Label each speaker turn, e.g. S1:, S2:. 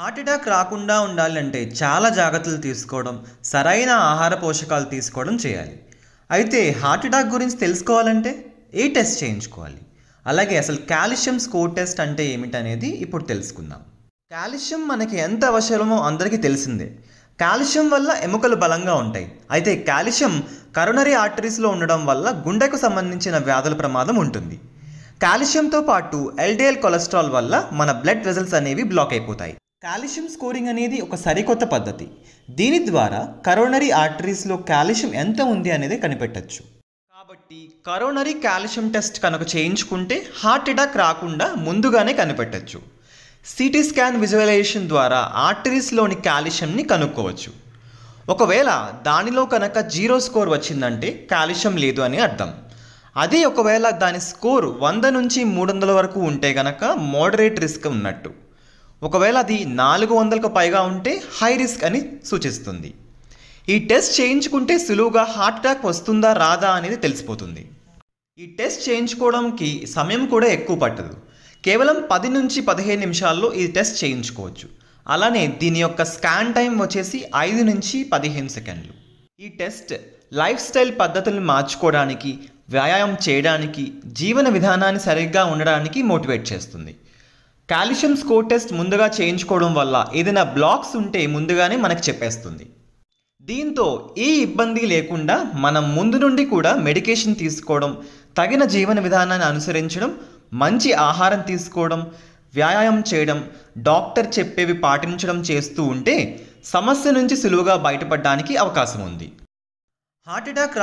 S1: heart attack రాకుండా ఉండాలంటే చాలా జాగ్రత్తలు తీసుకోవడం సరైన ఆహార పోషకాలు తీసుకోవడం చేయాలి అయితే హార్ట్ అటాక్ గురించి తెలుసుకోవాలంటే ఏ టెస్ట్ చేయించుకోవాలి అలాగే అసలు కాల్షియం స్కోర్ టెస్ట్ అంటే ఏమిటనేది ఇప్పుడు తెలుసుకుందాం కాల్షియం మనకి ఎంత అవసరమో అందరికీ తెలిసిందే కాల్షియం వల్ల ఎముకలు బలంగా ఉంటాయి అయితే కాల్షియం కరోనరీ ఆర్టరీస్లో ఉండడం వల్ల గుండెకు సంబంధించిన వ్యాధుల ప్రమాదం ఉంటుంది కాల్షియంతో పాటు ఎల్డిఎల్ కొలెస్ట్రాల్ వల్ల మన బ్లడ్ వెజల్స్ అనేవి బ్లాక్ అయిపోతాయి కాల్షియం స్కోరింగ్ అనేది ఒక సరికొత్త పద్ధతి దీని ద్వారా కరోనరీ ఆర్టరీస్లో కాల్షియం ఎంత ఉంది అనేది కనిపెట్టచ్చు కాబట్టి కరోనరీ కాల్షియం టెస్ట్ కనుక చేయించుకుంటే హార్ట్ అటాక్ రాకుండా ముందుగానే కనిపెట్టచ్చు సిటీ స్కాన్ విజువలైజేషన్ ద్వారా ఆర్టరీస్లోని కాల్షియంని కనుక్కోవచ్చు ఒకవేళ దానిలో కనుక జీరో స్కోర్ వచ్చిందంటే కాల్షియం లేదు అని అర్థం అదే ఒకవేళ దాని స్కోర్ వంద నుంచి మూడు వందల వరకు ఉంటే కనుక మోడరేట్ రిస్క్ ఉన్నట్టు ఒకవేళ అది నాలుగు వందలకు పైగా ఉంటే హై రిస్క్ అని సూచిస్తుంది ఈ టెస్ట్ చేయించుకుంటే సులువుగా హార్ట్ అటాక్ వస్తుందా రాదా అనేది తెలిసిపోతుంది ఈ టెస్ట్ చేయించుకోవడానికి సమయం కూడా ఎక్కువ పట్టదు కేవలం పది నుంచి పదిహేను నిమిషాల్లో ఈ టెస్ట్ చేయించుకోవచ్చు అలానే దీని యొక్క స్కాన్ టైం వచ్చేసి ఐదు నుంచి పదిహేను సెకండ్లు ఈ టెస్ట్ లైఫ్ స్టైల్ పద్ధతులను మార్చుకోవడానికి వ్యాయామం చేయడానికి జీవన విధానాన్ని సరిగ్గా ఉండడానికి మోటివేట్ చేస్తుంది కాల్షియం స్కోర్ టెస్ట్ ముందుగా చేయించుకోవడం వల్ల ఏదైనా బ్లాక్స్ ఉంటే ముందుగానే మనకు చెప్పేస్తుంది దీంతో ఏ ఇబ్బంది లేకుండా మనం ముందు నుండి కూడా మెడికేషన్ తీసుకోవడం తగిన జీవన విధానాన్ని అనుసరించడం మంచి ఆహారం తీసుకోవడం వ్యాయామం చేయడం డాక్టర్ చెప్పేవి పాటించడం చేస్తూ ఉంటే సమస్య నుంచి సులువుగా బయటపడడానికి అవకాశం ఉంది హార్ట్ అటాక్